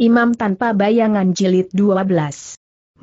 Imam tanpa bayangan jilid 12.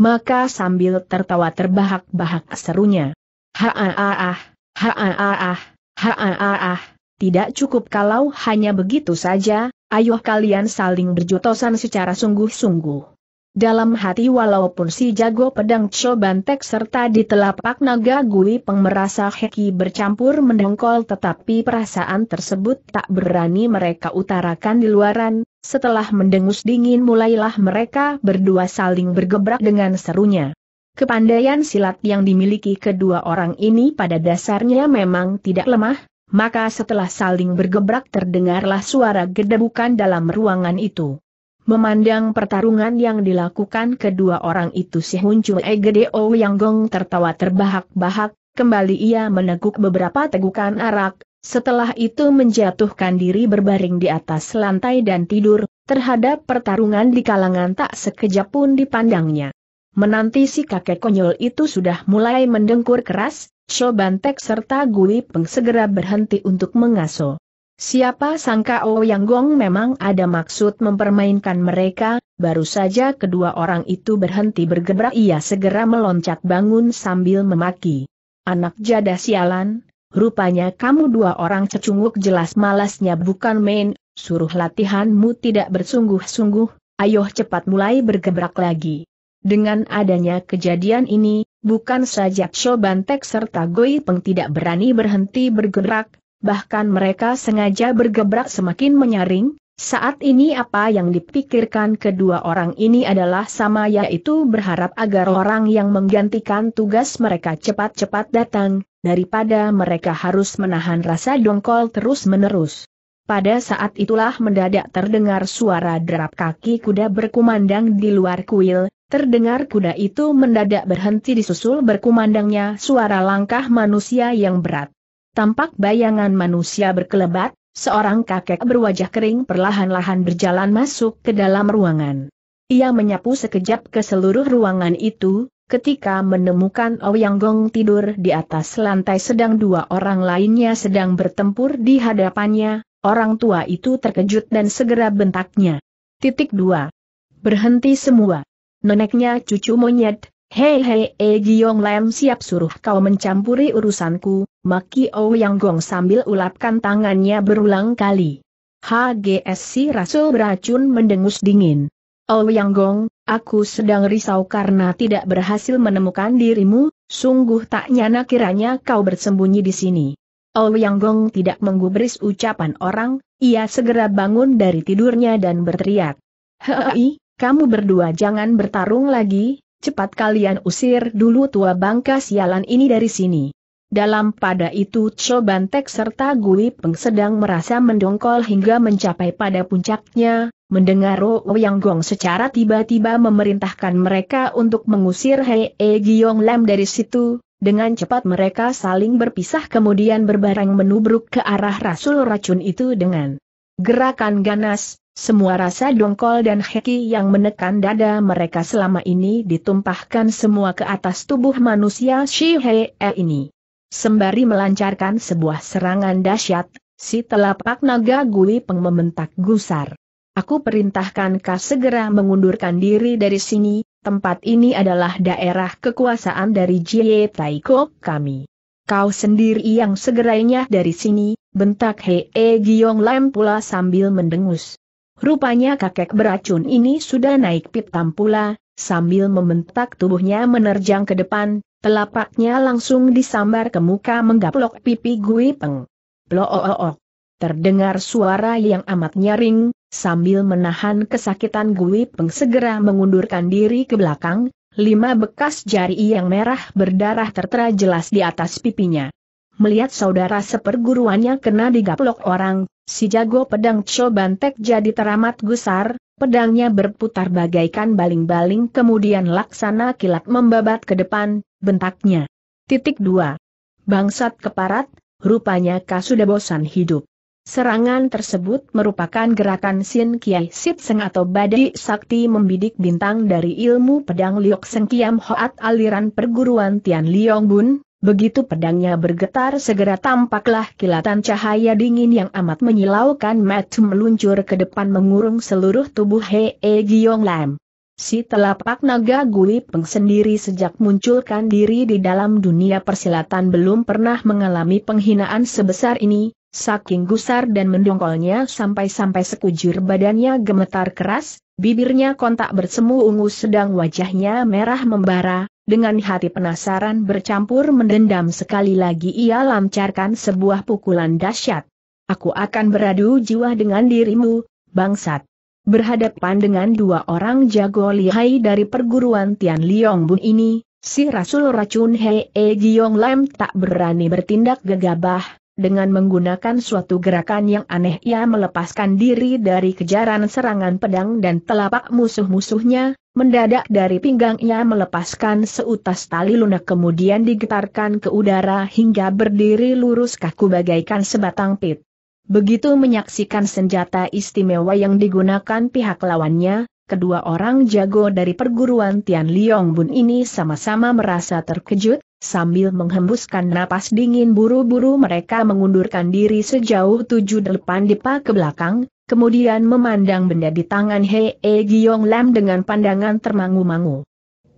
Maka sambil tertawa terbahak-bahak serunya. Haaah, haaah, haaah, tidak cukup kalau hanya begitu saja, ayo kalian saling berjotosan secara sungguh-sungguh. Dalam hati walaupun si jago pedang Chobantek serta di telapak naga Gui Peng merasa Heki bercampur mendongkol tetapi perasaan tersebut tak berani mereka utarakan di luaran, setelah mendengus dingin mulailah mereka berdua saling bergebrak dengan serunya. Kepandaian silat yang dimiliki kedua orang ini pada dasarnya memang tidak lemah, maka setelah saling bergebrak terdengarlah suara gedebukan dalam ruangan itu. Memandang pertarungan yang dilakukan kedua orang itu si Huncu Egedeo yang gong tertawa terbahak-bahak, kembali ia meneguk beberapa tegukan arak, setelah itu menjatuhkan diri berbaring di atas lantai dan tidur, terhadap pertarungan di kalangan tak sekejap pun dipandangnya. Menanti si kakek konyol itu sudah mulai mendengkur keras, Shobantek serta Gui Peng segera berhenti untuk mengasuh. Siapa sangka Ouyang oh Gong memang ada maksud mempermainkan mereka, baru saja kedua orang itu berhenti bergerak, ia segera meloncat bangun sambil memaki. Anak jada sialan, rupanya kamu dua orang cecunguk jelas malasnya bukan main, suruh latihanmu tidak bersungguh-sungguh, ayo cepat mulai bergebrak lagi. Dengan adanya kejadian ini, bukan saja Cho Bantek serta Goi Peng tidak berani berhenti bergerak, bahkan mereka sengaja bergebrak semakin menyaring, saat ini apa yang dipikirkan kedua orang ini adalah sama yaitu berharap agar orang yang menggantikan tugas mereka cepat-cepat datang, daripada mereka harus menahan rasa dongkol terus-menerus. Pada saat itulah mendadak terdengar suara derap kaki kuda berkumandang di luar kuil, terdengar kuda itu mendadak berhenti disusul berkumandangnya suara langkah manusia yang berat tampak bayangan manusia berkelebat, seorang kakek berwajah kering perlahan-lahan berjalan masuk ke dalam ruangan. Ia menyapu sekejap ke seluruh ruangan itu, ketika menemukan Ouyang oh Gong tidur di atas lantai sedang dua orang lainnya sedang bertempur di hadapannya, orang tua itu terkejut dan segera bentaknya. Titik 2. Berhenti semua. Neneknya cucu monyet, Hei hei e Giong Lam siap suruh kau mencampuri urusanku, Maki O Yang Gong sambil ulapkan tangannya berulang kali. HGSC Rasul beracun mendengus dingin. Oh Yang Gong, aku sedang risau karena tidak berhasil menemukan dirimu, sungguh tak nyana kiranya kau bersembunyi di sini. Oh Yang Gong tidak menggubris ucapan orang, ia segera bangun dari tidurnya dan berteriak. Hei, kamu berdua jangan bertarung lagi, cepat kalian usir dulu tua bangka sialan ini dari sini. Dalam pada itu Cho Bantek serta Gui Peng sedang merasa mendongkol hingga mencapai pada puncaknya, mendengar Ro Yang Gong secara tiba-tiba memerintahkan mereka untuk mengusir Hei E Giong Lam dari situ, dengan cepat mereka saling berpisah kemudian berbareng menubruk ke arah rasul racun itu dengan gerakan ganas, semua rasa dongkol dan heki yang menekan dada mereka selama ini ditumpahkan semua ke atas tubuh manusia Shihee ini. Sembari melancarkan sebuah serangan dahsyat, si telapak naga Gui Peng membentak gusar. Aku perintahkan kau segera mengundurkan diri dari sini, tempat ini adalah daerah kekuasaan dari Jie Taiko kami. Kau sendiri yang segerainya dari sini, bentak Hee Giong Lam pula sambil mendengus. Rupanya kakek beracun ini sudah naik pitam pula, sambil membentak tubuhnya menerjang ke depan, telapaknya langsung disambar ke muka menggaplok pipi Gui Peng. ooh, Terdengar suara yang amat nyaring, sambil menahan kesakitan Gui Peng segera mengundurkan diri ke belakang, lima bekas jari yang merah berdarah tertera jelas di atas pipinya melihat saudara seperguruannya kena digaplok orang, si jago pedang Bantek jadi teramat gusar, pedangnya berputar bagaikan baling-baling kemudian laksana kilat membabat ke depan, bentaknya. Titik 2. Bangsat keparat, rupanya kau sudah bosan hidup. Serangan tersebut merupakan gerakan Sin Kiai Sit Seng atau Badi Sakti membidik bintang dari ilmu pedang Liok Seng Kiam Hoat aliran perguruan Tian Liong Bun, Begitu pedangnya bergetar segera tampaklah kilatan cahaya dingin yang amat menyilaukan Matt meluncur ke depan mengurung seluruh tubuh Hei -he e Giong Lam. Si telapak naga Gui Peng sendiri sejak munculkan diri di dalam dunia persilatan belum pernah mengalami penghinaan sebesar ini, saking gusar dan mendongkolnya sampai-sampai sekujur badannya gemetar keras, bibirnya kontak bersemu ungu sedang wajahnya merah membara, dengan hati penasaran bercampur mendendam sekali lagi ia lancarkan sebuah pukulan dahsyat. Aku akan beradu jiwa dengan dirimu, bangsat. Berhadapan dengan dua orang jago lihai dari perguruan Tian Liong Bun ini, si Rasul Racun Hei E Giong Lam tak berani bertindak gegabah, dengan menggunakan suatu gerakan yang aneh ia melepaskan diri dari kejaran serangan pedang dan telapak musuh-musuhnya, Mendadak dari pinggangnya melepaskan seutas tali lunak kemudian digetarkan ke udara hingga berdiri lurus kaku bagaikan sebatang pit. Begitu menyaksikan senjata istimewa yang digunakan pihak lawannya, kedua orang jago dari perguruan Tian Liong Bun ini sama-sama merasa terkejut, sambil menghembuskan napas dingin buru-buru mereka mengundurkan diri sejauh tujuh depan dipa ke belakang, kemudian memandang benda di tangan Hei e Giyong Lam dengan pandangan termangu-mangu.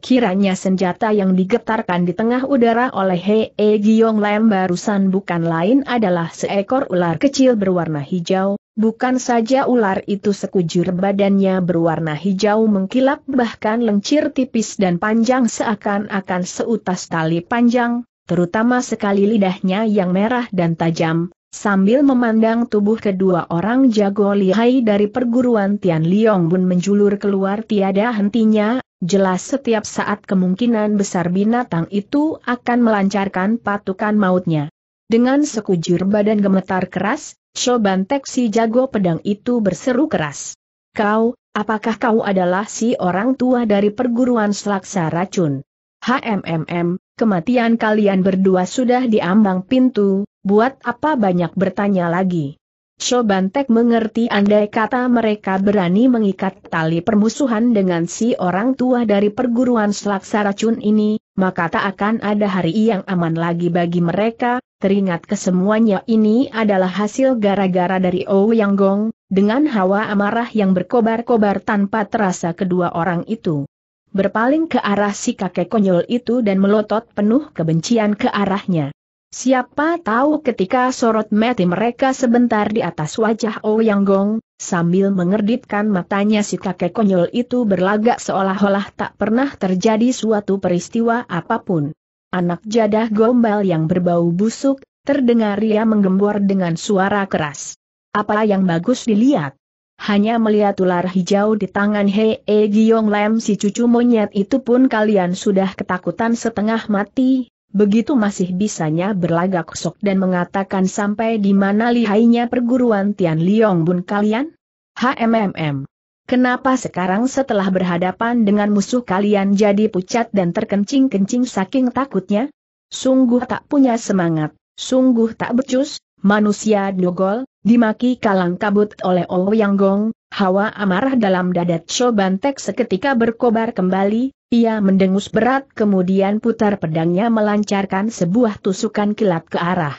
Kiranya senjata yang digetarkan di tengah udara oleh Hei e Giyong Lam barusan bukan lain adalah seekor ular kecil berwarna hijau, Bukan saja ular itu sekujur badannya berwarna hijau mengkilap bahkan lencir tipis dan panjang seakan-akan seutas tali panjang, terutama sekali lidahnya yang merah dan tajam, Sambil memandang tubuh kedua orang jago lihai dari perguruan Tian Liong Bun menjulur keluar tiada hentinya, jelas setiap saat kemungkinan besar binatang itu akan melancarkan patukan mautnya. Dengan sekujur badan gemetar keras, Shoban teksi jago pedang itu berseru keras. Kau, apakah kau adalah si orang tua dari perguruan selaksa racun? HMMM, kematian kalian berdua sudah diambang pintu, buat apa banyak bertanya lagi? Sobantek mengerti andai kata mereka berani mengikat tali permusuhan dengan si orang tua dari perguruan selaksa racun ini, maka tak akan ada hari yang aman lagi bagi mereka, teringat kesemuanya ini adalah hasil gara-gara dari Ouyang Gong, dengan hawa amarah yang berkobar-kobar tanpa terasa kedua orang itu berpaling ke arah si kakek konyol itu dan melotot penuh kebencian ke arahnya. Siapa tahu ketika sorot mati mereka sebentar di atas wajah Ouyang oh Gong, sambil mengerdipkan matanya si kakek konyol itu berlagak seolah-olah tak pernah terjadi suatu peristiwa apapun. Anak jadah gombal yang berbau busuk, terdengar ia menggembor dengan suara keras. Apa yang bagus dilihat? hanya melihat ular hijau di tangan Hei e Giong Lem si cucu monyet itu pun kalian sudah ketakutan setengah mati, begitu masih bisanya berlagak sok dan mengatakan sampai di mana lihainya perguruan Tian Liong Bun kalian? HMMM. Kenapa sekarang setelah berhadapan dengan musuh kalian jadi pucat dan terkencing-kencing saking takutnya? Sungguh tak punya semangat, sungguh tak becus, manusia dogol, Dimaki kalang kabut oleh Yang Gong, hawa amarah dalam dada Cho Bantek seketika berkobar kembali, ia mendengus berat kemudian putar pedangnya melancarkan sebuah tusukan kilat ke arah.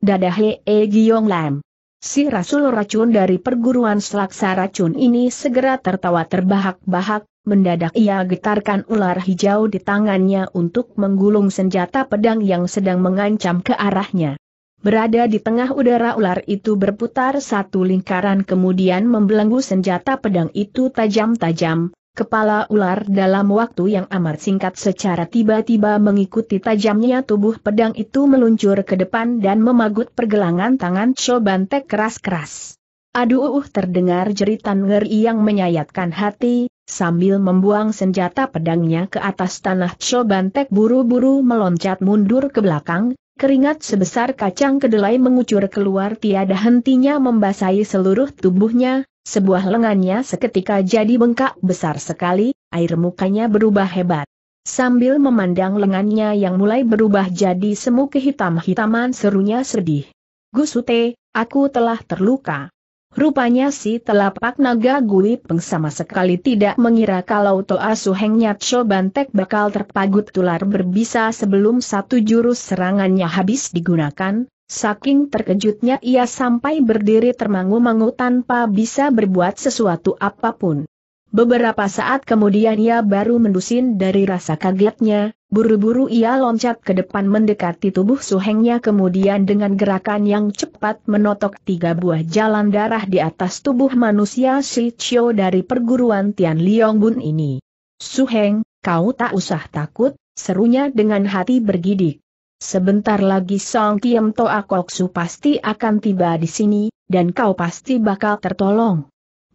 dadah Hee Giong Lam. Si rasul racun dari perguruan selaksa racun ini segera tertawa terbahak-bahak, mendadak ia getarkan ular hijau di tangannya untuk menggulung senjata pedang yang sedang mengancam ke arahnya. Berada di tengah udara ular itu berputar satu lingkaran kemudian membelenggu senjata pedang itu tajam-tajam, kepala ular dalam waktu yang amat singkat secara tiba-tiba mengikuti tajamnya tubuh pedang itu meluncur ke depan dan memagut pergelangan tangan Chobante keras-keras. Aduh uh, uh, terdengar jeritan ngeri yang menyayatkan hati, sambil membuang senjata pedangnya ke atas tanah Chobante buru-buru meloncat mundur ke belakang, Keringat sebesar kacang kedelai mengucur keluar tiada hentinya membasahi seluruh tubuhnya, sebuah lengannya seketika jadi bengkak besar sekali, air mukanya berubah hebat. Sambil memandang lengannya yang mulai berubah jadi semu kehitam-hitaman serunya sedih. Gusute, aku telah terluka. Rupanya si telapak naga Gui Peng sama sekali tidak mengira kalau Toa Suhengnya Cho Bantek bakal terpagut tular berbisa sebelum satu jurus serangannya habis digunakan, saking terkejutnya ia sampai berdiri termangu-mangu tanpa bisa berbuat sesuatu apapun. Beberapa saat kemudian ia baru mendusin dari rasa kagetnya, buru-buru ia loncat ke depan mendekati tubuh suhengnya kemudian dengan gerakan yang cepat menotok tiga buah jalan darah di atas tubuh manusia si Chio dari perguruan Tian Liong Bun ini. Suheng, kau tak usah takut, serunya dengan hati bergidik. Sebentar lagi Song Kiem Toa Koksu pasti akan tiba di sini, dan kau pasti bakal tertolong.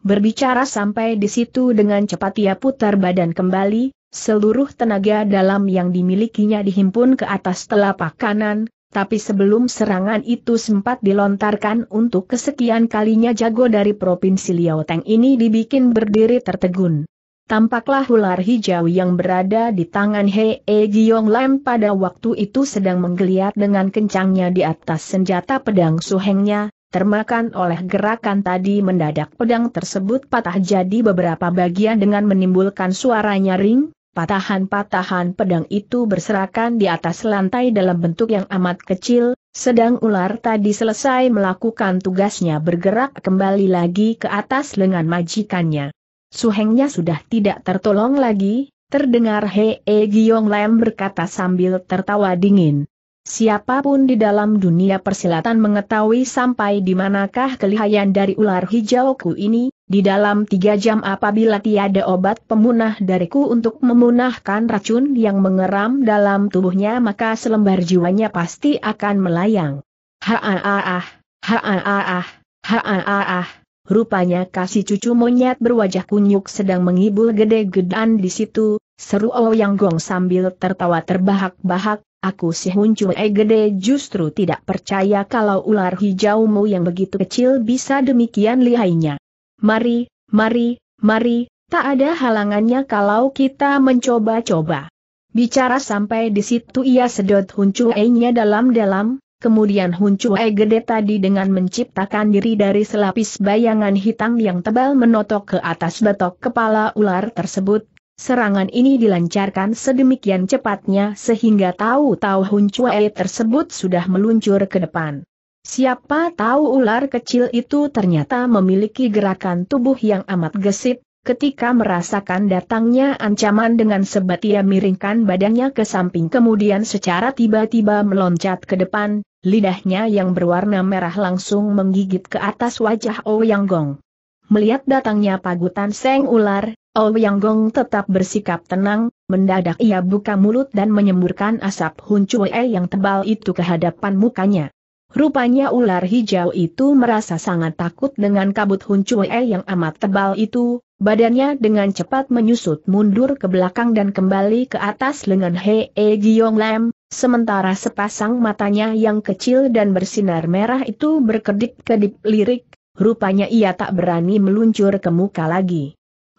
Berbicara sampai di situ dengan cepat ia putar badan kembali, seluruh tenaga dalam yang dimilikinya dihimpun ke atas telapak kanan, tapi sebelum serangan itu sempat dilontarkan untuk kesekian kalinya jago dari Provinsi Liaoteng ini dibikin berdiri tertegun. Tampaklah ular hijau yang berada di tangan He e Giong Lam pada waktu itu sedang menggeliat dengan kencangnya di atas senjata pedang suhengnya, Termakan oleh gerakan tadi mendadak pedang tersebut patah jadi beberapa bagian dengan menimbulkan suara nyaring, Patahan-patahan pedang itu berserakan di atas lantai dalam bentuk yang amat kecil, sedang ular tadi selesai melakukan tugasnya bergerak kembali lagi ke atas lengan majikannya. Suhengnya sudah tidak tertolong lagi, terdengar Hee Giong Lam berkata sambil tertawa dingin. Siapapun di dalam dunia persilatan mengetahui sampai di manakah kelihayan dari ular hijauku ini, di dalam tiga jam apabila tiada obat pemunah dariku untuk memunahkan racun yang mengeram dalam tubuhnya maka selembar jiwanya pasti akan melayang. Ha-ah-ah, ha-ah-ah, ha-ah-ah, rupanya kasih cucu monyet berwajah kunyuk sedang mengibul gede-gedan di situ, seru Oh Yang Gong sambil tertawa terbahak-bahak, Aku si Huncu E gede justru tidak percaya kalau ular hijaumu yang begitu kecil bisa demikian lihainya. Mari, mari, mari, tak ada halangannya kalau kita mencoba-coba. Bicara sampai di situ ia sedot Huncu E-nya dalam-dalam, kemudian Huncu E gede tadi dengan menciptakan diri dari selapis bayangan hitam yang tebal menotok ke atas batok kepala ular tersebut, Serangan ini dilancarkan sedemikian cepatnya sehingga tahu-tahu Hun Chue tersebut sudah meluncur ke depan. Siapa tahu ular kecil itu ternyata memiliki gerakan tubuh yang amat gesit, ketika merasakan datangnya ancaman dengan sebat ia miringkan badannya ke samping kemudian secara tiba-tiba meloncat ke depan, lidahnya yang berwarna merah langsung menggigit ke atas wajah Ouyang Gong. Melihat datangnya pagutan seng ular, Ouyang Gong tetap bersikap tenang, mendadak ia buka mulut dan menyemburkan asap huncue yang tebal itu ke hadapan mukanya. Rupanya ular hijau itu merasa sangat takut dengan kabut huncue yang amat tebal itu, badannya dengan cepat menyusut mundur ke belakang dan kembali ke atas lengan Hei e Giong Lam, sementara sepasang matanya yang kecil dan bersinar merah itu berkedip-kedip lirik, rupanya ia tak berani meluncur ke muka lagi.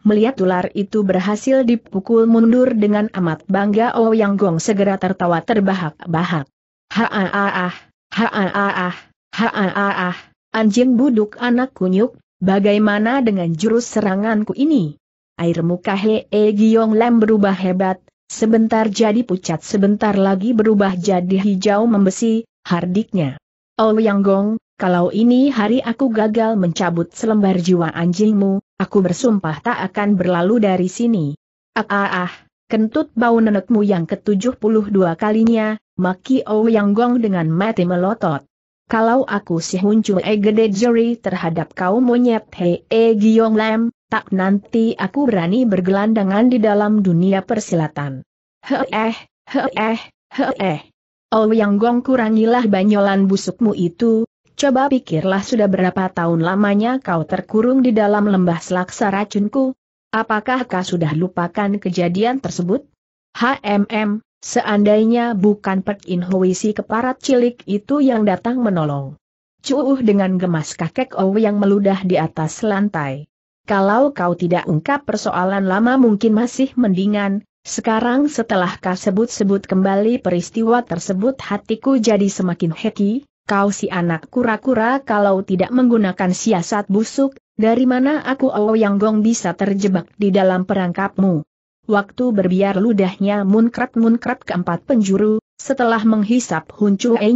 Melihat ular itu berhasil dipukul mundur dengan amat bangga Ouyang oh Gong segera tertawa terbahak-bahak. Haaah, haaah, haaah, anjing buduk anak kunyuk, bagaimana dengan jurus seranganku ini? Air muka He-e Giong Lam berubah hebat, sebentar jadi pucat sebentar lagi berubah jadi hijau membesi, hardiknya. Ouyang oh Gong, kalau ini hari aku gagal mencabut selembar jiwa anjingmu, Aku bersumpah tak akan berlalu dari sini. Ah ah ah, kentut bau nenekmu yang ke-72 kalinya, maki Ou Yang Gong dengan mati melotot. Kalau aku si huncu e gede jeri terhadap kau monyet he e giong lem, tak nanti aku berani bergelandangan di dalam dunia persilatan. He eh, he eh, he eh. Oh, yang Gong kurangilah banyolan busukmu itu, Coba pikirlah sudah berapa tahun lamanya kau terkurung di dalam lembah selaksa racunku. Apakah kau sudah lupakan kejadian tersebut? HMM, seandainya bukan Pek In Hui keparat cilik itu yang datang menolong. Cuuh dengan gemas kakek Ow yang meludah di atas lantai. Kalau kau tidak ungkap persoalan lama mungkin masih mendingan, sekarang setelah kau sebut-sebut kembali peristiwa tersebut hatiku jadi semakin heki, kau si anak kura-kura kalau tidak menggunakan siasat busuk, dari mana aku Yang Gong bisa terjebak di dalam perangkapmu? Waktu berbiar ludahnya munkrat-munkrat keempat penjuru, setelah menghisap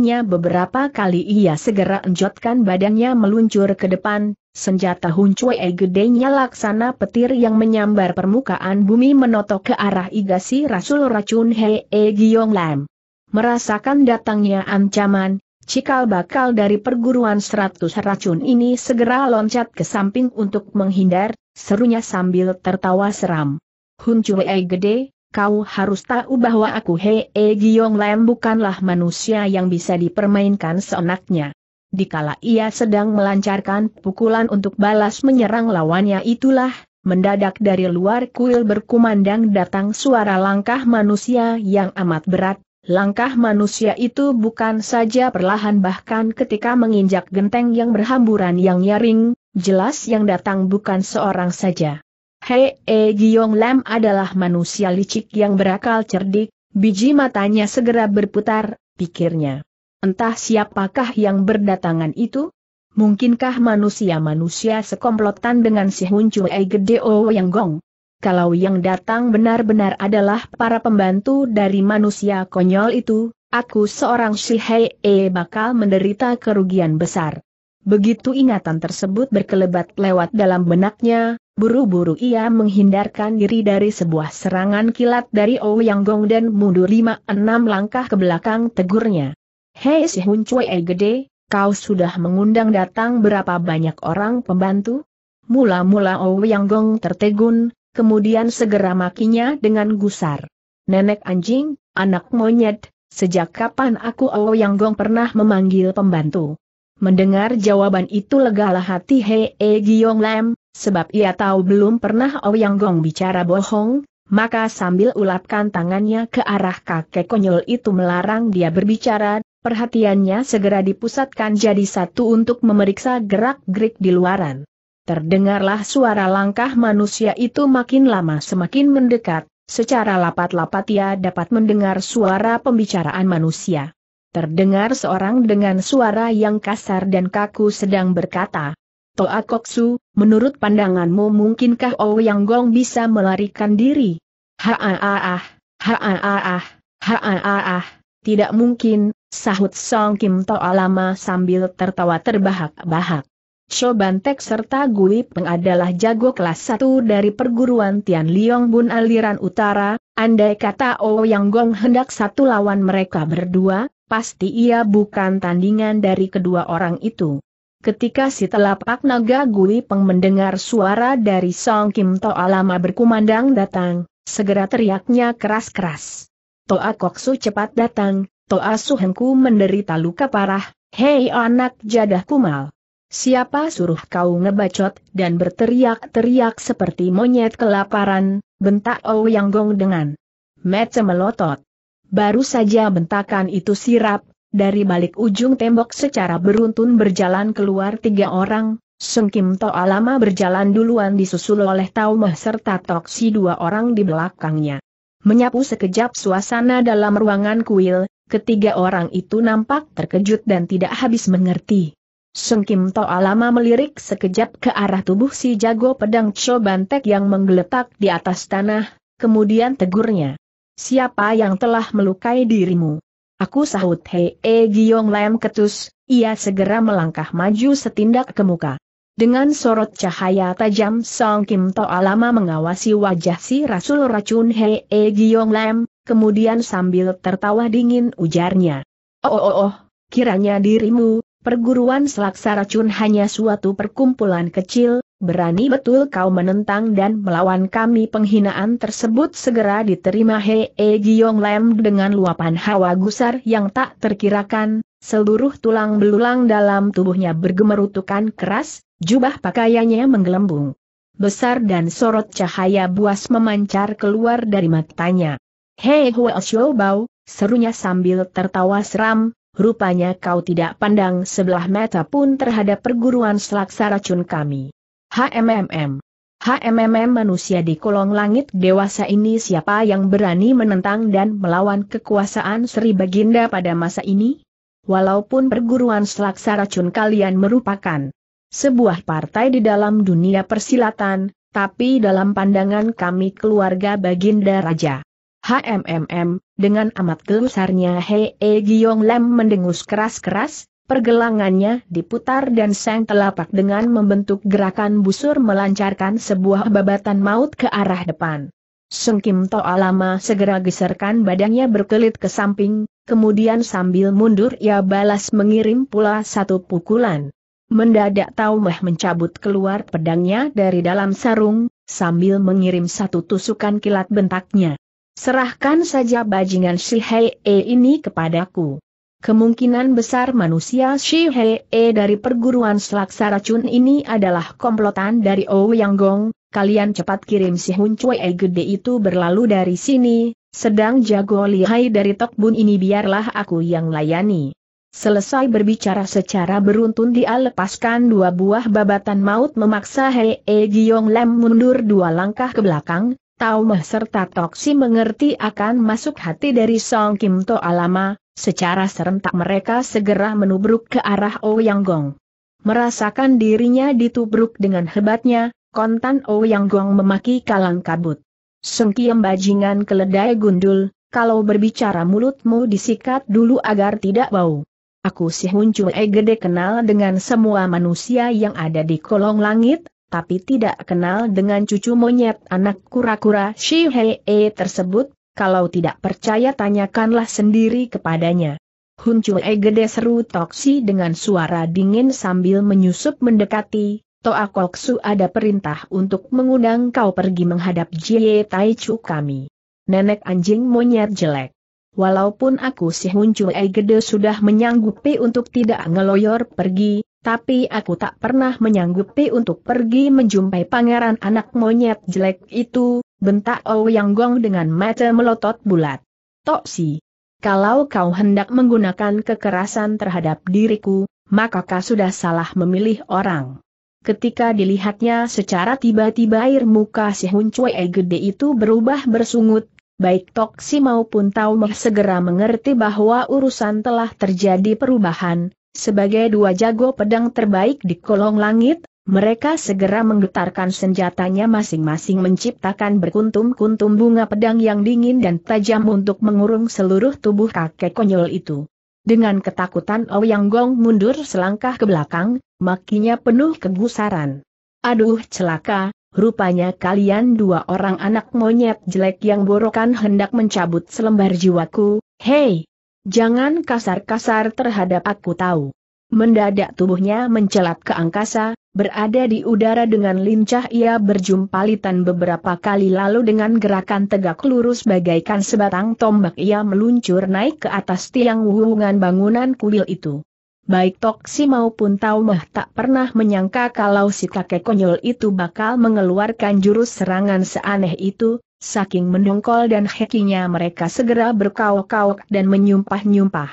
nya beberapa kali ia segera enjotkan badannya meluncur ke depan, senjata e gedenya laksana petir yang menyambar permukaan bumi menotok ke arah igasi Rasul Racun Hee Giong Lam. Merasakan datangnya ancaman, Cikal bakal dari perguruan seratus racun ini segera loncat ke samping untuk menghindar, serunya sambil tertawa seram. Hun Chue gede, kau harus tahu bahwa aku Hei e Giong Lam bukanlah manusia yang bisa dipermainkan seenaknya. Dikala ia sedang melancarkan pukulan untuk balas menyerang lawannya itulah, mendadak dari luar kuil berkumandang datang suara langkah manusia yang amat berat, Langkah manusia itu bukan saja perlahan bahkan ketika menginjak genteng yang berhamburan yang nyaring, jelas yang datang bukan seorang saja. Hei E Giyong Lam adalah manusia licik yang berakal cerdik, biji matanya segera berputar, pikirnya. Entah siapakah yang berdatangan itu? Mungkinkah manusia-manusia sekomplotan dengan si Hun Chue Gedeo Yang Gong? kalau yang datang benar-benar adalah para pembantu dari manusia konyol itu, aku seorang Shihei e bakal menderita kerugian besar. Begitu ingatan tersebut berkelebat lewat dalam benaknya, buru-buru ia menghindarkan diri dari sebuah serangan kilat dari Ouyang Gong dan mundur 5-6 langkah ke belakang tegurnya. Hei si Hun Cui e gede, kau sudah mengundang datang berapa banyak orang pembantu? Mula-mula Ouyang Gong tertegun, kemudian segera makinya dengan gusar. Nenek anjing, anak monyet, sejak kapan aku Yang Gong pernah memanggil pembantu? Mendengar jawaban itu legalah hati Hee e Lam, sebab ia tahu belum pernah Yang Gong bicara bohong, maka sambil ulapkan tangannya ke arah kakek konyol itu melarang dia berbicara, perhatiannya segera dipusatkan jadi satu untuk memeriksa gerak-gerik di luaran. Terdengarlah suara langkah manusia itu makin lama semakin mendekat, secara lapat-lapat ia dapat mendengar suara pembicaraan manusia. Terdengar seorang dengan suara yang kasar dan kaku sedang berkata, Toa Koksu, menurut pandanganmu mungkinkah Ouyang oh Gong bisa melarikan diri? Haaah, haaah, haaah, tidak mungkin, sahut Song Kim Toa lama sambil tertawa terbahak-bahak. Shobantek serta Gui Peng adalah jago kelas satu dari perguruan Tian Liong Bun aliran utara, andai kata Ouyang oh Yang Gong hendak satu lawan mereka berdua, pasti ia bukan tandingan dari kedua orang itu. Ketika si telapak naga Gui Peng mendengar suara dari Song Kim Toa lama berkumandang datang, segera teriaknya keras-keras. Toa Koksu cepat datang, Toa Suhenku menderita luka parah, hei anak jadah kumal. Siapa suruh kau ngebacot dan berteriak-teriak seperti monyet kelaparan, bentak Ouyang Gong dengan mata melotot. Baru saja bentakan itu sirap, dari balik ujung tembok secara beruntun berjalan keluar tiga orang, Seng Kim Toa lama berjalan duluan disusul oleh Meh serta Tok Si dua orang di belakangnya. Menyapu sekejap suasana dalam ruangan kuil, ketiga orang itu nampak terkejut dan tidak habis mengerti. Sung Kim Toa lama melirik sekejap ke arah tubuh si jago pedang Cho Bantek yang menggeletak di atas tanah, kemudian tegurnya. Siapa yang telah melukai dirimu? Aku sahut Hei e Giong Lam ketus, ia segera melangkah maju setindak ke muka. Dengan sorot cahaya tajam Song Kim Toa lama mengawasi wajah si Rasul Racun Hei e Giong Lam, kemudian sambil tertawa dingin ujarnya. Oh oh oh, oh kiranya dirimu, Perguruan Selaksa Racun hanya suatu perkumpulan kecil, berani betul kau menentang dan melawan kami penghinaan tersebut segera diterima Hei e Giyong Lem dengan luapan hawa gusar yang tak terkirakan, seluruh tulang belulang dalam tubuhnya bergemerutukan keras, jubah pakaiannya menggelembung. Besar dan sorot cahaya buas memancar keluar dari matanya. Hei Huo Xiao Bao, serunya sambil tertawa seram, rupanya kau tidak pandang sebelah mata pun terhadap perguruan selaksa racun kami. HMMM. HMMM manusia di kolong langit dewasa ini siapa yang berani menentang dan melawan kekuasaan Sri Baginda pada masa ini? Walaupun perguruan selaksa racun kalian merupakan sebuah partai di dalam dunia persilatan, tapi dalam pandangan kami keluarga Baginda Raja HMMM, dengan amat gelusarnya Hei e Giyong Lam mendengus keras-keras, pergelangannya diputar dan sang telapak dengan membentuk gerakan busur melancarkan sebuah babatan maut ke arah depan. Sung Kim Toa lama segera geserkan badannya berkelit ke samping, kemudian sambil mundur ia balas mengirim pula satu pukulan. Mendadak Taumeh mencabut keluar pedangnya dari dalam sarung, sambil mengirim satu tusukan kilat bentaknya. Serahkan saja bajingan Shi Hei -e ini kepadaku. Kemungkinan besar manusia Shi Hei -e dari perguruan selaksa racun ini adalah komplotan dari Ouyang Gong, kalian cepat kirim si Hun Cui e gede itu berlalu dari sini, sedang jago lihai dari Bun ini biarlah aku yang layani. Selesai berbicara secara beruntun dia lepaskan dua buah babatan maut memaksa Hei -e Giong Lem mundur dua langkah ke belakang, Taumah serta Toksi mengerti akan masuk hati dari Song Kim To Alama, secara serentak mereka segera menubruk ke arah Ouyang Gong. Merasakan dirinya ditubruk dengan hebatnya, kontan Ouyang Gong memaki kalang kabut. Song Kim bajingan keledai gundul, kalau berbicara mulutmu disikat dulu agar tidak bau. Aku si Hun Chue gede kenal dengan semua manusia yang ada di kolong langit, tapi tidak kenal dengan cucu monyet anak kura-kura e tersebut, kalau tidak percaya tanyakanlah sendiri kepadanya. Hun Chue gede seru Toksi dengan suara dingin sambil menyusup mendekati, Toa Koksu ada perintah untuk mengundang kau pergi menghadap Jie Tai Chu kami. Nenek anjing monyet jelek. Walaupun aku si Hun Chue Gede sudah menyanggupi untuk tidak ngeloyor pergi, tapi aku tak pernah menyanggupi untuk pergi menjumpai pangeran anak monyet jelek itu, bentak Yang Gong dengan mata melotot bulat. Toksi, kalau kau hendak menggunakan kekerasan terhadap diriku, maka kau sudah salah memilih orang. Ketika dilihatnya secara tiba-tiba air muka si Hun Cui gede itu berubah bersungut, baik Toksi maupun Meh segera mengerti bahwa urusan telah terjadi perubahan, sebagai dua jago pedang terbaik di kolong langit, mereka segera menggetarkan senjatanya masing-masing menciptakan berkuntum-kuntum bunga pedang yang dingin dan tajam untuk mengurung seluruh tubuh kakek konyol itu. Dengan ketakutan Ouyang Gong mundur selangkah ke belakang, makinya penuh kegusaran. Aduh celaka, rupanya kalian dua orang anak monyet jelek yang borokan hendak mencabut selembar jiwaku, hei, Jangan kasar-kasar terhadap aku tahu. Mendadak tubuhnya mencelat ke angkasa, berada di udara dengan lincah ia berjumpa litan beberapa kali lalu dengan gerakan tegak lurus bagaikan sebatang tombak ia meluncur naik ke atas tiang wuhungan bangunan kuil itu. Baik Toksi maupun Taumah tak pernah menyangka kalau si kakek konyol itu bakal mengeluarkan jurus serangan seaneh itu, saking mendongkol dan hekinya mereka segera berkauk-kauk dan menyumpah-nyumpah.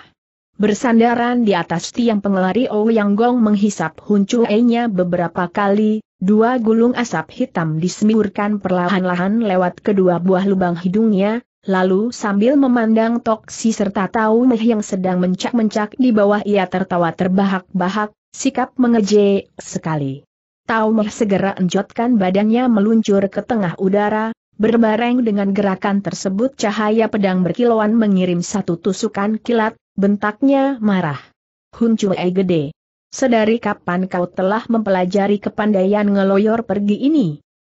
Bersandaran di atas tiang pengelari Ouyang Gong menghisap huncuainya beberapa kali, dua gulung asap hitam disemburkan perlahan-lahan lewat kedua buah lubang hidungnya, Lalu sambil memandang Toksi serta Tau Meh yang sedang mencak-mencak di bawah ia tertawa terbahak-bahak, sikap mengejek sekali. Tau Meh segera enjotkan badannya meluncur ke tengah udara, berbareng dengan gerakan tersebut cahaya pedang berkilauan mengirim satu tusukan kilat, bentaknya marah. Hun Cuei gede. Sedari kapan kau telah mempelajari kepandaian ngeloyor pergi ini?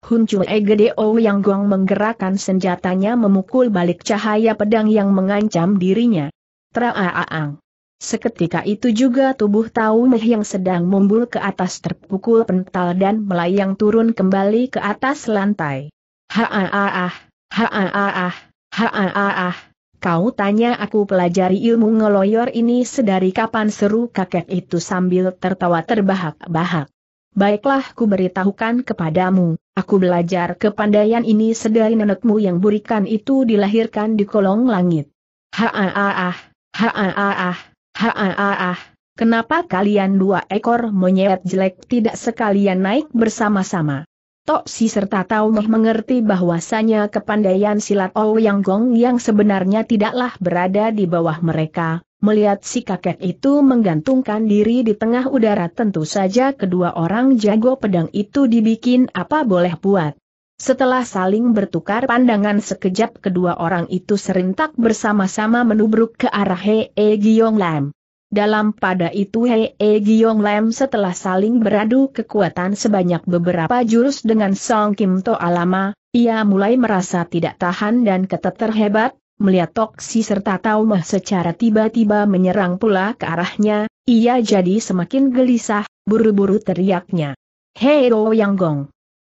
Hun Chue O Yang Gong menggerakkan senjatanya memukul balik cahaya pedang yang mengancam dirinya. Traaang. Seketika itu juga tubuh Tau Meh yang sedang mumbul ke atas terpukul pental dan melayang turun kembali ke atas lantai. Haaah, haaah, haaah, kau tanya aku pelajari ilmu ngeloyor ini sedari kapan seru kakek itu sambil tertawa terbahak-bahak. Baiklah ku beritahukan kepadamu, aku belajar kepandaian ini sedari nenekmu yang burikan itu dilahirkan di kolong langit. Ha-ah-ah, ha-ah-ah, ha-ah-ah, kenapa kalian dua ekor monyet jelek tidak sekalian naik bersama-sama? Tok Si serta tahu Meh mengerti bahwasanya kepandaian silat Ouyang Gong yang sebenarnya tidaklah berada di bawah mereka, Melihat si kakek itu menggantungkan diri di tengah udara tentu saja kedua orang jago pedang itu dibikin apa boleh buat. Setelah saling bertukar pandangan sekejap kedua orang itu serentak bersama-sama menubruk ke arah Hee Yong Lam. Dalam pada itu Hee Yong Lam setelah saling beradu kekuatan sebanyak beberapa jurus dengan Song Kim To Alama, ia mulai merasa tidak tahan dan keteter hebat, melihat Toksi serta Taumah secara tiba-tiba menyerang pula ke arahnya, ia jadi semakin gelisah, buru-buru teriaknya. Hei Yang Gong!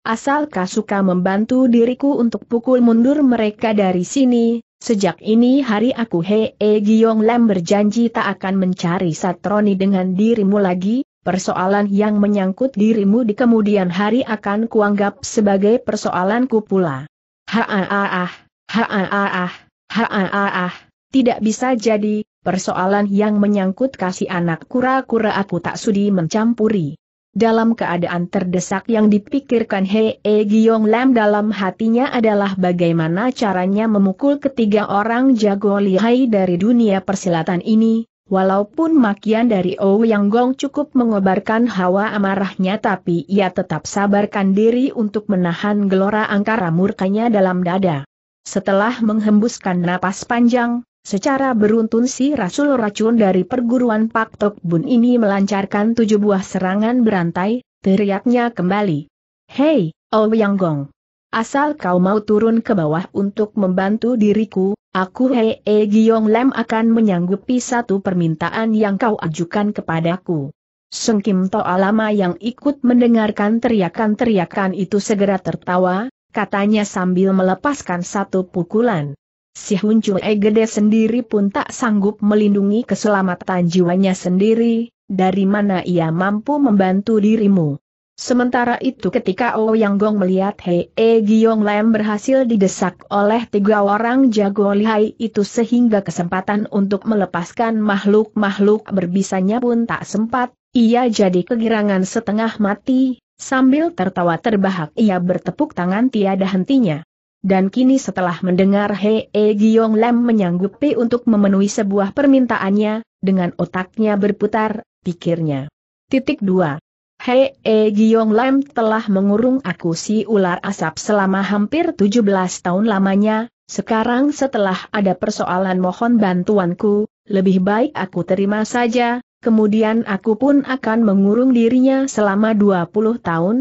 Asal kau suka membantu diriku untuk pukul mundur mereka dari sini, sejak ini hari aku Hei Giyong Lam berjanji tak akan mencari Satroni dengan dirimu lagi, persoalan yang menyangkut dirimu di kemudian hari akan kuanggap sebagai persoalanku pula. Ha ah ah ah, ha ah ah ah. Ha ah, ah, ah. tidak bisa jadi, persoalan yang menyangkut kasih anak kura-kura aku tak sudi mencampuri. Dalam keadaan terdesak yang dipikirkan Hei e eh, Giong Lam dalam hatinya adalah bagaimana caranya memukul ketiga orang jago lihai dari dunia persilatan ini, walaupun makian dari Ou Yang Gong cukup mengobarkan hawa amarahnya tapi ia tetap sabarkan diri untuk menahan gelora angkara murkanya dalam dada. Setelah menghembuskan napas panjang, secara beruntun si Rasul Racun dari perguruan Pak Tok Bun ini melancarkan tujuh buah serangan berantai, teriaknya kembali. Hei, Ouyang Gong! Asal kau mau turun ke bawah untuk membantu diriku, aku Hei e Giyong Lem akan menyanggupi satu permintaan yang kau ajukan kepadaku. Sengkim Toa lama yang ikut mendengarkan teriakan-teriakan itu segera tertawa, katanya sambil melepaskan satu pukulan. Si Hun Chue gede sendiri pun tak sanggup melindungi keselamatan jiwanya sendiri, dari mana ia mampu membantu dirimu. Sementara itu ketika Oh Yang Gong melihat Hei E Giong Lam berhasil didesak oleh tiga orang jago lihai itu sehingga kesempatan untuk melepaskan makhluk-makhluk berbisanya pun tak sempat, ia jadi kegirangan setengah mati, Sambil tertawa terbahak ia bertepuk tangan tiada hentinya. Dan kini setelah mendengar Hei e Giong Lam menyanggupi untuk memenuhi sebuah permintaannya, dengan otaknya berputar, pikirnya. Titik 2. Hei e Giong Lam telah mengurung aku si ular asap selama hampir 17 tahun lamanya, sekarang setelah ada persoalan mohon bantuanku, lebih baik aku terima saja, Kemudian aku pun akan mengurung dirinya selama 20 tahun.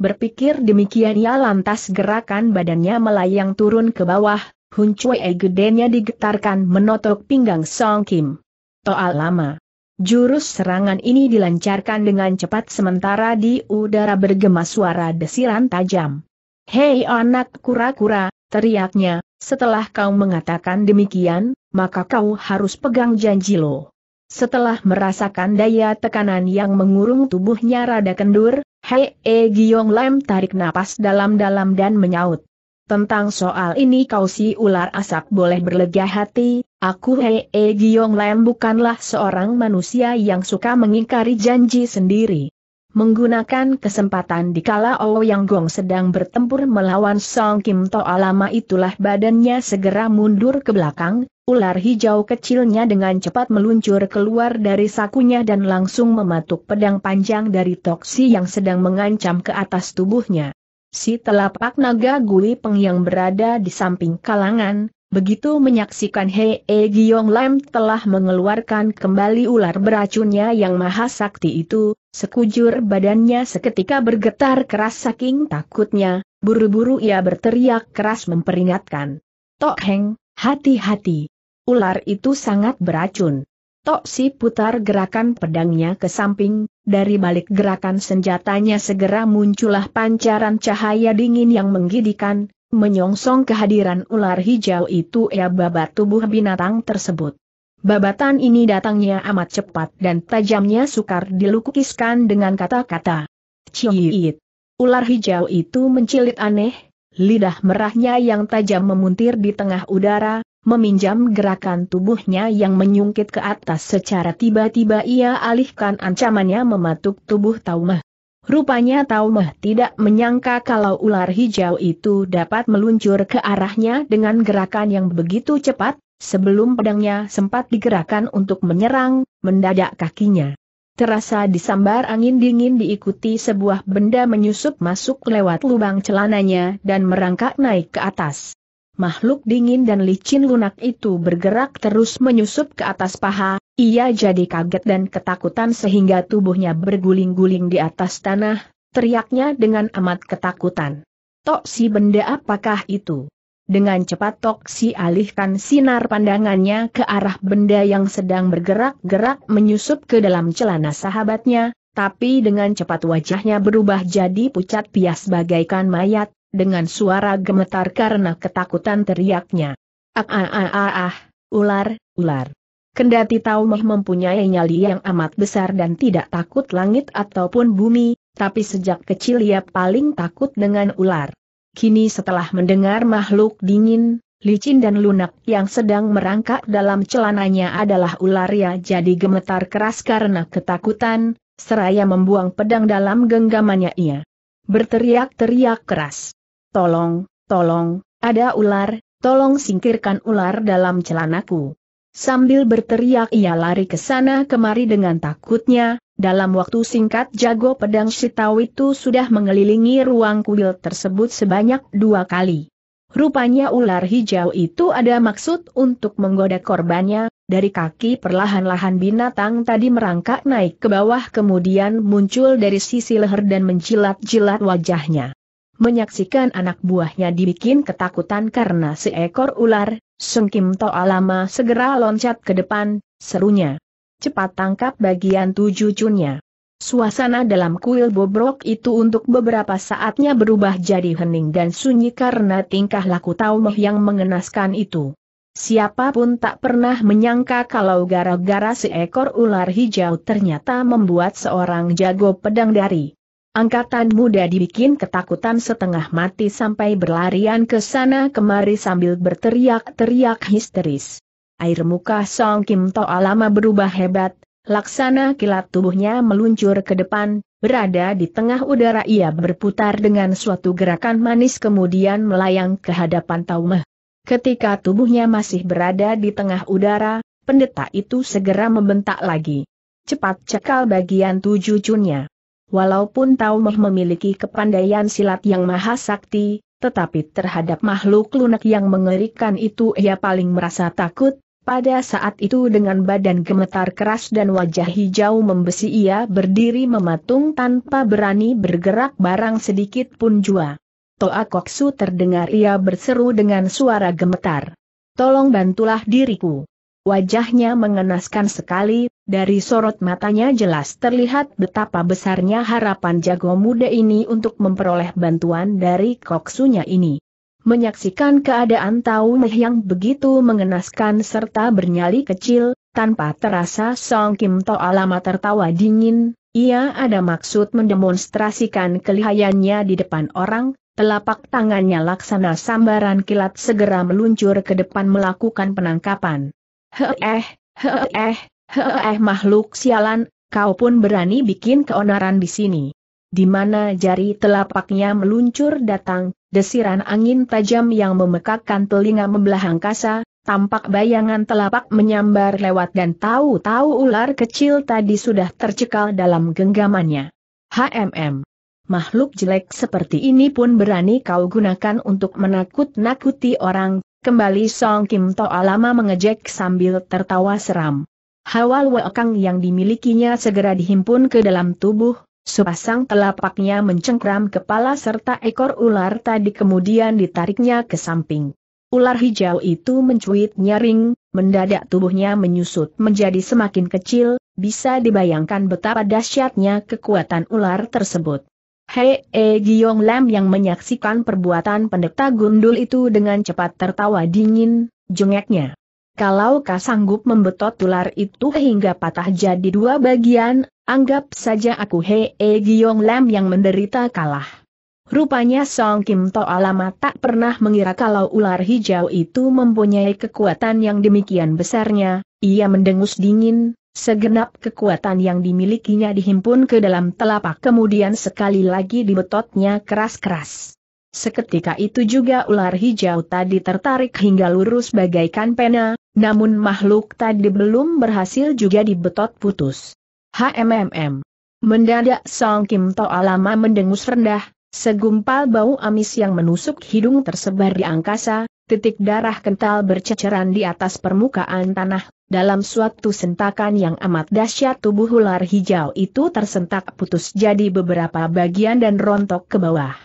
Berpikir demikian ia lantas gerakan badannya melayang turun ke bawah, Hun Cui gedenya digetarkan menotok pinggang Song Kim. Toal lama. Jurus serangan ini dilancarkan dengan cepat sementara di udara bergema suara desiran tajam. Hei anak kura-kura, teriaknya, setelah kau mengatakan demikian, maka kau harus pegang janji lo. Setelah merasakan daya tekanan yang mengurung tubuhnya rada kendur, Hei E Giong Lam tarik napas dalam-dalam dan menyaut. Tentang soal ini kau si ular asap boleh berlega hati, aku Hei E Giong Lam bukanlah seorang manusia yang suka mengingkari janji sendiri menggunakan kesempatan di dikala Yang Gong sedang bertempur melawan Song Kim Toa lama itulah badannya segera mundur ke belakang, ular hijau kecilnya dengan cepat meluncur keluar dari sakunya dan langsung mematuk pedang panjang dari toksi yang sedang mengancam ke atas tubuhnya. Si telapak naga Gui Peng yang berada di samping kalangan, Begitu menyaksikan Hei e Giong Lam telah mengeluarkan kembali ular beracunnya yang maha sakti itu, Sekujur badannya seketika bergetar keras saking takutnya, buru-buru ia berteriak keras memperingatkan. Tok Heng, hati-hati. Ular itu sangat beracun. Tok Si putar gerakan pedangnya ke samping, dari balik gerakan senjatanya segera muncullah pancaran cahaya dingin yang menggidikan, menyongsong kehadiran ular hijau itu ia babat tubuh binatang tersebut. Babatan ini datangnya amat cepat dan tajamnya sukar dilukiskan dengan kata-kata. Ciiit. Ular hijau itu mencilit aneh, lidah merahnya yang tajam memuntir di tengah udara, meminjam gerakan tubuhnya yang menyungkit ke atas secara tiba-tiba ia alihkan ancamannya mematuk tubuh Taumah. Rupanya Taumah tidak menyangka kalau ular hijau itu dapat meluncur ke arahnya dengan gerakan yang begitu cepat, Sebelum pedangnya sempat digerakkan untuk menyerang, mendadak kakinya. Terasa disambar angin dingin diikuti sebuah benda menyusup masuk lewat lubang celananya dan merangkak naik ke atas. Makhluk dingin dan licin lunak itu bergerak terus menyusup ke atas paha, ia jadi kaget dan ketakutan sehingga tubuhnya berguling-guling di atas tanah, teriaknya dengan amat ketakutan. Tok si benda apakah itu? Dengan cepat Toksi alihkan sinar pandangannya ke arah benda yang sedang bergerak-gerak menyusup ke dalam celana sahabatnya, tapi dengan cepat wajahnya berubah jadi pucat pias bagaikan mayat, dengan suara gemetar karena ketakutan teriaknya. Ah ah ah ah, ah ular, ular. Kendati Taumah mempunyai nyali yang amat besar dan tidak takut langit ataupun bumi, tapi sejak kecil ia paling takut dengan ular. Kini setelah mendengar makhluk dingin, licin dan lunak yang sedang merangkak dalam celananya adalah ular ya jadi gemetar keras karena ketakutan, seraya membuang pedang dalam genggamannya ia. Berteriak-teriak keras. Tolong, tolong, ada ular, tolong singkirkan ular dalam celanaku. Sambil berteriak ia lari ke sana kemari dengan takutnya, dalam waktu singkat jago pedang Sitau itu sudah mengelilingi ruang kuil tersebut sebanyak dua kali. Rupanya ular hijau itu ada maksud untuk menggoda korbannya, dari kaki perlahan-lahan binatang tadi merangkak naik ke bawah kemudian muncul dari sisi leher dan menjilat-jilat wajahnya. Menyaksikan anak buahnya dibikin ketakutan karena seekor ular, Sengkim Toa lama segera loncat ke depan, serunya cepat tangkap bagian tujuh cunnya. Suasana dalam kuil bobrok itu untuk beberapa saatnya berubah jadi hening dan sunyi karena tingkah laku Taumah yang mengenaskan itu. Siapapun tak pernah menyangka kalau gara-gara seekor ular hijau ternyata membuat seorang jago pedang dari angkatan muda dibikin ketakutan setengah mati sampai berlarian ke sana kemari sambil berteriak-teriak histeris. Air muka Song Kim Toa lama berubah hebat, laksana kilat tubuhnya meluncur ke depan, berada di tengah udara ia berputar dengan suatu gerakan manis kemudian melayang ke hadapan Taumeh. Ketika tubuhnya masih berada di tengah udara, pendeta itu segera membentak lagi. Cepat cekal bagian tujuh cunnya. Walaupun Taumeh memiliki kepandaian silat yang maha sakti, tetapi terhadap makhluk lunak yang mengerikan itu ia paling merasa takut, pada saat itu dengan badan gemetar keras dan wajah hijau membesi ia berdiri mematung tanpa berani bergerak barang sedikit pun jua. Toa Koksu terdengar ia berseru dengan suara gemetar. Tolong bantulah diriku. Wajahnya mengenaskan sekali, dari sorot matanya jelas terlihat betapa besarnya harapan jago muda ini untuk memperoleh bantuan dari koksunya ini. Menyaksikan keadaan Tau yang begitu mengenaskan serta bernyali kecil, tanpa terasa Song Kim To tertawa dingin, ia ada maksud mendemonstrasikan kelihayannya di depan orang, telapak tangannya laksana sambaran kilat segera meluncur ke depan melakukan penangkapan. Heeh, eh, heeh, eh, heeh eh, makhluk sialan, kau pun berani bikin keonaran di sini. Di mana jari telapaknya meluncur datang, Desiran angin tajam yang memekakkan telinga membelah angkasa, tampak bayangan telapak menyambar lewat dan tahu-tahu ular kecil tadi sudah tercekal dalam genggamannya. HMM. Makhluk jelek seperti ini pun berani kau gunakan untuk menakut-nakuti orang, kembali Song Kim Toa lama mengejek sambil tertawa seram. Hawal wakang yang dimilikinya segera dihimpun ke dalam tubuh, Sepasang telapaknya mencengkram kepala serta ekor ular tadi kemudian ditariknya ke samping. Ular hijau itu mencuit nyaring, mendadak tubuhnya menyusut menjadi semakin kecil, bisa dibayangkan betapa dahsyatnya kekuatan ular tersebut. Hei E Giong Lam yang menyaksikan perbuatan pendeta gundul itu dengan cepat tertawa dingin, jengeknya. Kalau kau sanggup membetot ular itu hingga patah jadi dua bagian, anggap saja aku Hee Giong Lam yang menderita kalah. Rupanya Song Kim To Alama tak pernah mengira kalau ular hijau itu mempunyai kekuatan yang demikian besarnya, ia mendengus dingin, segenap kekuatan yang dimilikinya dihimpun ke dalam telapak kemudian sekali lagi dibetotnya keras-keras. Seketika itu juga ular hijau tadi tertarik hingga lurus bagaikan pena, namun makhluk tadi belum berhasil juga dibetot putus. HMMM. Mendadak Song Kim Toa lama mendengus rendah, segumpal bau amis yang menusuk hidung tersebar di angkasa, titik darah kental berceceran di atas permukaan tanah, dalam suatu sentakan yang amat dahsyat tubuh ular hijau itu tersentak putus jadi beberapa bagian dan rontok ke bawah.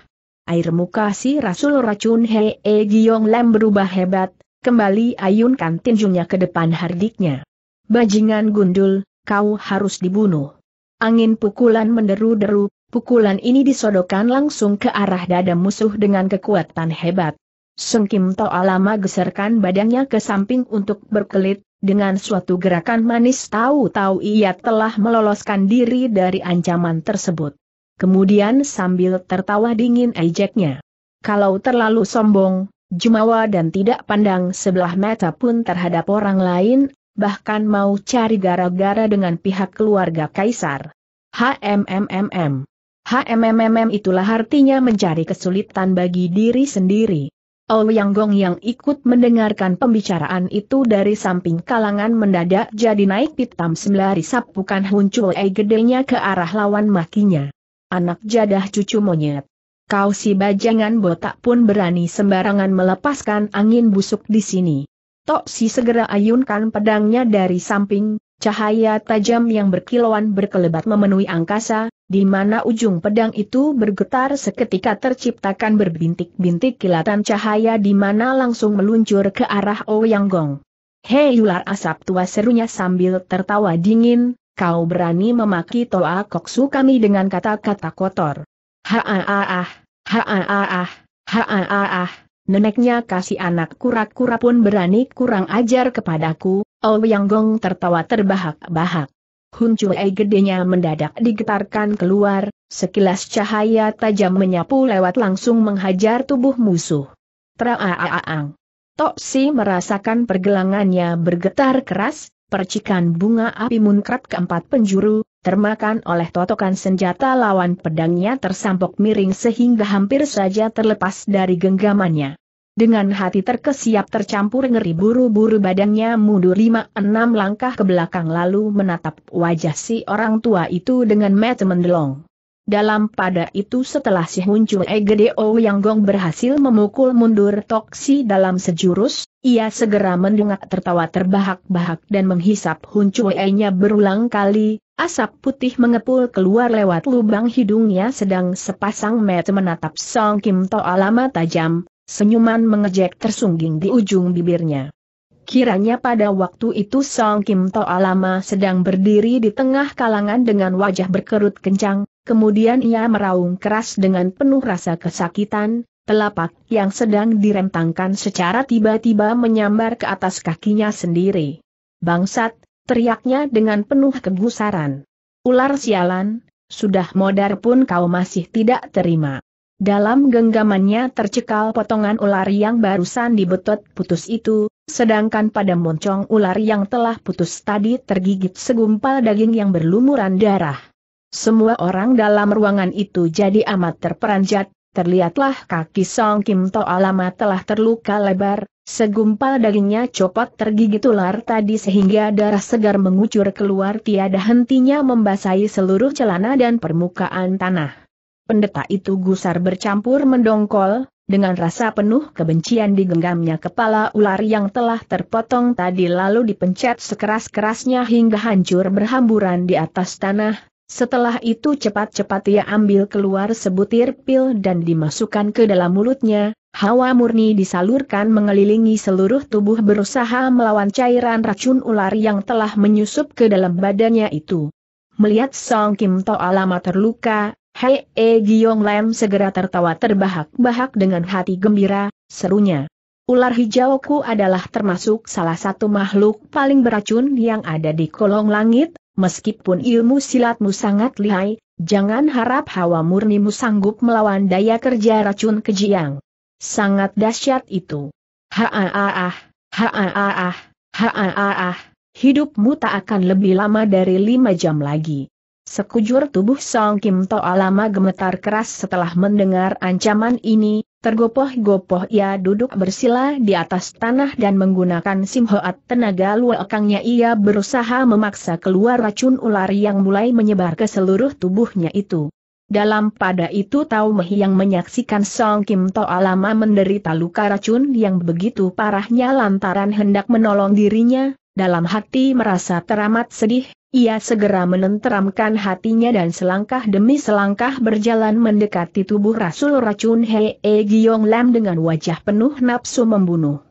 Air muka si Rasul Racun Hee Giong lem berubah hebat, kembali ayunkan tinjunya ke depan hardiknya. Bajingan gundul, kau harus dibunuh. Angin pukulan menderu-deru, pukulan ini disodokan langsung ke arah dada musuh dengan kekuatan hebat. Sung Kim Toa lama geserkan badannya ke samping untuk berkelit, dengan suatu gerakan manis tahu-tahu ia telah meloloskan diri dari ancaman tersebut kemudian sambil tertawa dingin ejeknya. Kalau terlalu sombong, jumawa dan tidak pandang sebelah mata pun terhadap orang lain, bahkan mau cari gara-gara dengan pihak keluarga kaisar. HMMMM. HMMMM itulah artinya mencari kesulitan bagi diri sendiri. Ouyang oh, Yang Gong yang ikut mendengarkan pembicaraan itu dari samping kalangan mendadak jadi naik pitam sembari sapukan Hun Chul E eh gedenya ke arah lawan makinya anak jadah cucu monyet. Kau si bajangan botak pun berani sembarangan melepaskan angin busuk di sini. Tok si segera ayunkan pedangnya dari samping, cahaya tajam yang berkilauan berkelebat memenuhi angkasa, di mana ujung pedang itu bergetar seketika terciptakan berbintik-bintik kilatan cahaya di mana langsung meluncur ke arah Ouyang Gong. Hei ular asap tua serunya sambil tertawa dingin, kau berani memaki Toa Koksu kami dengan kata-kata kotor. Haaah, haaah, haaah, neneknya kasih anak kura kura pun berani kurang ajar kepadaku, Oh Yang Gong tertawa terbahak-bahak. Hun Chue gedenya mendadak digetarkan keluar, sekilas cahaya tajam menyapu lewat langsung menghajar tubuh musuh. Traaaang. Tok Si merasakan pergelangannya bergetar keras, percikan bunga api munkrat keempat penjuru, termakan oleh totokan senjata lawan pedangnya tersampok miring sehingga hampir saja terlepas dari genggamannya. Dengan hati terkesiap tercampur ngeri buru-buru badannya mundur lima enam langkah ke belakang lalu menatap wajah si orang tua itu dengan mata mendelong. Dalam pada itu setelah si Huncu Egedeo yang gong berhasil memukul mundur Toksi dalam sejurus, ia segera mendengar tertawa terbahak-bahak dan menghisap Huncu E-nya berulang kali, asap putih mengepul keluar lewat lubang hidungnya sedang sepasang mata menatap Song Kim Toa lama tajam, senyuman mengejek tersungging di ujung bibirnya. Kiranya pada waktu itu Song Kim Toa lama sedang berdiri di tengah kalangan dengan wajah berkerut kencang, kemudian ia meraung keras dengan penuh rasa kesakitan, telapak yang sedang direntangkan secara tiba-tiba menyambar ke atas kakinya sendiri. Bangsat, teriaknya dengan penuh kegusaran. Ular sialan, sudah modar pun kau masih tidak terima. Dalam genggamannya tercekal potongan ular yang barusan dibetot putus itu, sedangkan pada moncong ular yang telah putus tadi tergigit segumpal daging yang berlumuran darah. Semua orang dalam ruangan itu jadi amat terperanjat, terlihatlah kaki Song Kim Toa lama telah terluka lebar, segumpal dagingnya copot tergigit ular tadi sehingga darah segar mengucur keluar tiada hentinya membasahi seluruh celana dan permukaan tanah. Pendeta itu gusar bercampur mendongkol, dengan rasa penuh kebencian digenggamnya kepala ular yang telah terpotong tadi lalu dipencet sekeras-kerasnya hingga hancur berhamburan di atas tanah, setelah itu cepat-cepat ia ambil keluar sebutir pil dan dimasukkan ke dalam mulutnya, hawa murni disalurkan mengelilingi seluruh tubuh berusaha melawan cairan racun ular yang telah menyusup ke dalam badannya itu. Melihat Song Kim To alama terluka, Hei E Giong Lam segera tertawa terbahak-bahak dengan hati gembira, serunya. Ular hijauku adalah termasuk salah satu makhluk paling beracun yang ada di kolong langit, Meskipun ilmu silatmu sangat lihai, jangan harap hawa murnimu sanggup melawan daya kerja racun kejiang. Sangat dahsyat itu. Haaah, haaah, haaah, hidupmu tak akan lebih lama dari lima jam lagi. Sekujur tubuh Song Kim Toa lama gemetar keras setelah mendengar ancaman ini, Tergopoh-gopoh ia duduk bersila di atas tanah dan menggunakan simhoat tenaga luakangnya ia berusaha memaksa keluar racun ular yang mulai menyebar ke seluruh tubuhnya itu. Dalam pada itu Tau Mehi yang menyaksikan Song Kim Toa lama menderita luka racun yang begitu parahnya lantaran hendak menolong dirinya, dalam hati merasa teramat sedih, ia segera menenteramkan hatinya dan selangkah demi selangkah berjalan mendekati tubuh Rasul Racun Hee Giong Lam dengan wajah penuh nafsu membunuh.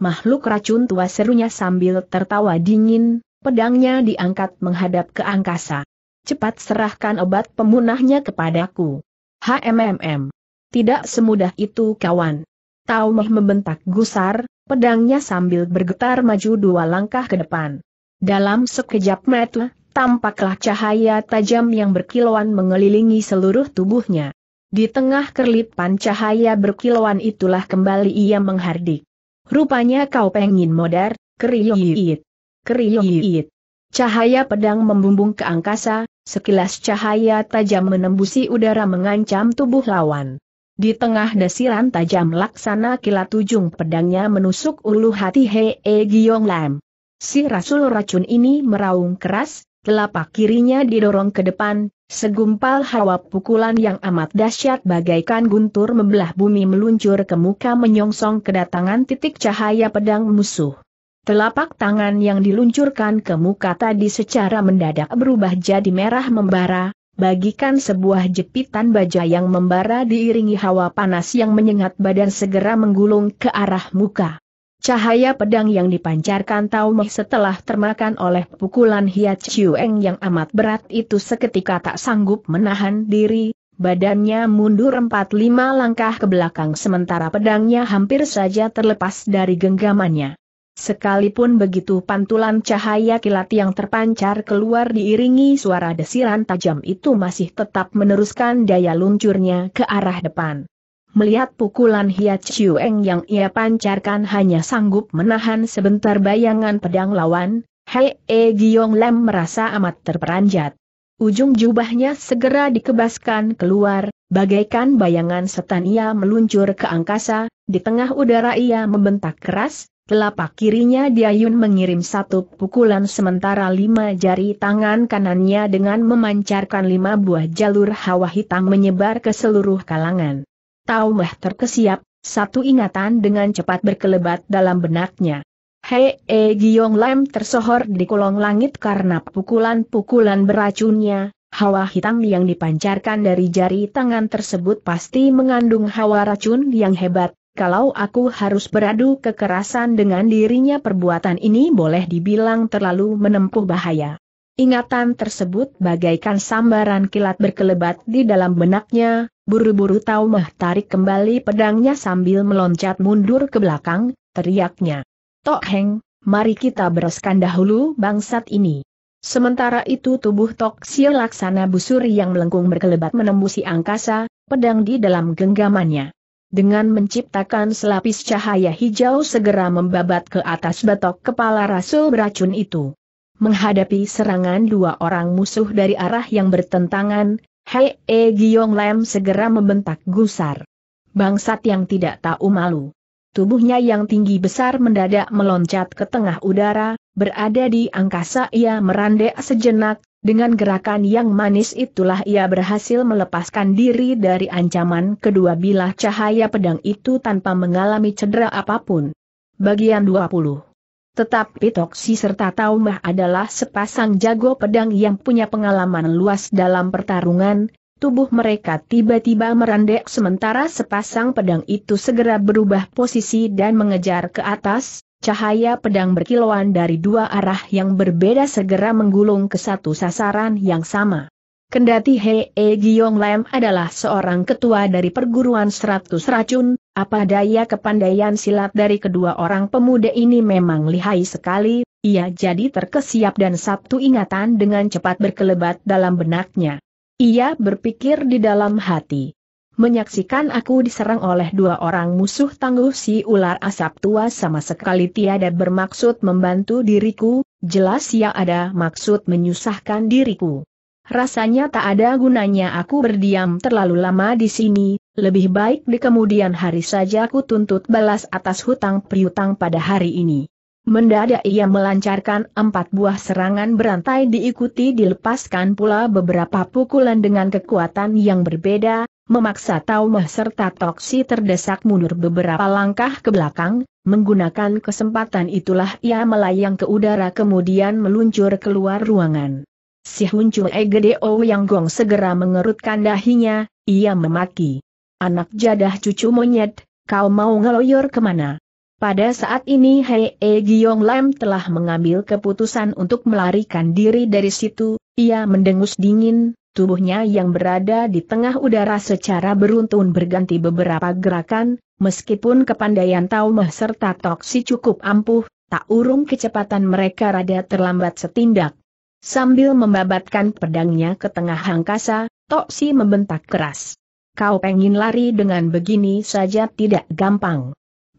Makhluk racun tua serunya sambil tertawa dingin, pedangnya diangkat menghadap ke angkasa. Cepat serahkan obat pemunahnya kepadaku. HMMM. Tidak semudah itu kawan. Taumah membentak gusar, pedangnya sambil bergetar maju dua langkah ke depan. Dalam sekejap mata, tampaklah cahaya tajam yang berkilauan mengelilingi seluruh tubuhnya. Di tengah kerlipan cahaya berkilauan itulah kembali ia menghardik. Rupanya kau pengin modar, keriyit. Keriyit. Cahaya pedang membumbung ke angkasa, sekilas cahaya tajam menembusi udara mengancam tubuh lawan. Di tengah desiran tajam laksana kilat ujung pedangnya menusuk ulu hati Hee Giong Lam. Si rasul racun ini meraung keras, telapak kirinya didorong ke depan, segumpal hawa pukulan yang amat dahsyat bagaikan guntur membelah bumi meluncur ke muka menyongsong kedatangan titik cahaya pedang musuh. Telapak tangan yang diluncurkan ke muka tadi secara mendadak berubah jadi merah membara, Bagikan sebuah jepitan baja yang membara diiringi hawa panas yang menyengat badan segera menggulung ke arah muka. Cahaya pedang yang dipancarkan Meh setelah termakan oleh pukulan Hiat Eng yang amat berat itu seketika tak sanggup menahan diri, badannya mundur 4-5 langkah ke belakang sementara pedangnya hampir saja terlepas dari genggamannya. Sekalipun begitu pantulan cahaya kilat yang terpancar keluar diiringi suara desiran tajam itu masih tetap meneruskan daya luncurnya ke arah depan. Melihat pukulan Hia Eng yang ia pancarkan hanya sanggup menahan sebentar bayangan pedang lawan, Hei E Giong Lem merasa amat terperanjat. Ujung jubahnya segera dikebaskan keluar, bagaikan bayangan setan ia meluncur ke angkasa, di tengah udara ia membentak keras, Telapak kirinya Diayun mengirim satu pukulan sementara lima jari tangan kanannya dengan memancarkan lima buah jalur hawa hitam menyebar ke seluruh kalangan. Taumeh terkesiap, satu ingatan dengan cepat berkelebat dalam benaknya. Hei E Giong Lam tersohor di kolong langit karena pukulan-pukulan beracunnya, hawa hitam yang dipancarkan dari jari tangan tersebut pasti mengandung hawa racun yang hebat, kalau aku harus beradu kekerasan dengan dirinya perbuatan ini boleh dibilang terlalu menempuh bahaya. Ingatan tersebut bagaikan sambaran kilat berkelebat di dalam benaknya, buru-buru Taumah tarik kembali pedangnya sambil meloncat mundur ke belakang, teriaknya. Tok Heng, mari kita bereskan dahulu bangsat ini. Sementara itu tubuh Tok Sio laksana busur yang melengkung berkelebat menembusi angkasa, pedang di dalam genggamannya dengan menciptakan selapis cahaya hijau segera membabat ke atas batok kepala rasul beracun itu. Menghadapi serangan dua orang musuh dari arah yang bertentangan, Hei E Giyong Lam segera membentak gusar. Bangsat yang tidak tahu malu. Tubuhnya yang tinggi besar mendadak meloncat ke tengah udara, berada di angkasa ia merandek sejenak, dengan gerakan yang manis itulah ia berhasil melepaskan diri dari ancaman kedua bilah cahaya pedang itu tanpa mengalami cedera apapun. Bagian 20 Tetapi Toksi serta Taumah adalah sepasang jago pedang yang punya pengalaman luas dalam pertarungan, tubuh mereka tiba-tiba merendek sementara sepasang pedang itu segera berubah posisi dan mengejar ke atas, cahaya pedang berkilauan dari dua arah yang berbeda segera menggulung ke satu sasaran yang sama. Kendati Hei e Giong Lam adalah seorang ketua dari perguruan seratus racun, apa daya kepandaian silat dari kedua orang pemuda ini memang lihai sekali, ia jadi terkesiap dan satu ingatan dengan cepat berkelebat dalam benaknya. Ia berpikir di dalam hati, menyaksikan aku diserang oleh dua orang musuh tangguh si ular asap tua sama sekali tiada bermaksud membantu diriku, jelas ia ada maksud menyusahkan diriku. Rasanya tak ada gunanya aku berdiam terlalu lama di sini, lebih baik di kemudian hari saja aku tuntut balas atas hutang piutang pada hari ini. Mendadak ia melancarkan empat buah serangan berantai diikuti dilepaskan pula beberapa pukulan dengan kekuatan yang berbeda, memaksa Taumah serta Toksi terdesak mundur beberapa langkah ke belakang, menggunakan kesempatan itulah ia melayang ke udara kemudian meluncur keluar ruangan. Si Huncu Egedeo oh yang gong segera mengerutkan dahinya, ia memaki. Anak jadah cucu monyet, kau mau ngeloyor kemana? Pada saat ini Hei E Giong Lam telah mengambil keputusan untuk melarikan diri dari situ, ia mendengus dingin, Tubuhnya yang berada di tengah udara secara beruntun berganti beberapa gerakan, meskipun kepandaian Taumah serta Toksi cukup ampuh, tak urung kecepatan mereka rada terlambat setindak. Sambil membabatkan pedangnya ke tengah angkasa, Toksi membentak keras. Kau pengin lari dengan begini saja tidak gampang.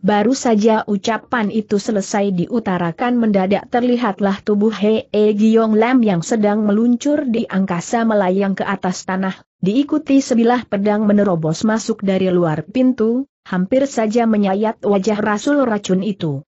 Baru saja ucapan itu selesai diutarakan mendadak terlihatlah tubuh Hei e Giong Lam yang sedang meluncur di angkasa melayang ke atas tanah, diikuti sebilah pedang menerobos masuk dari luar pintu, hampir saja menyayat wajah Rasul racun itu.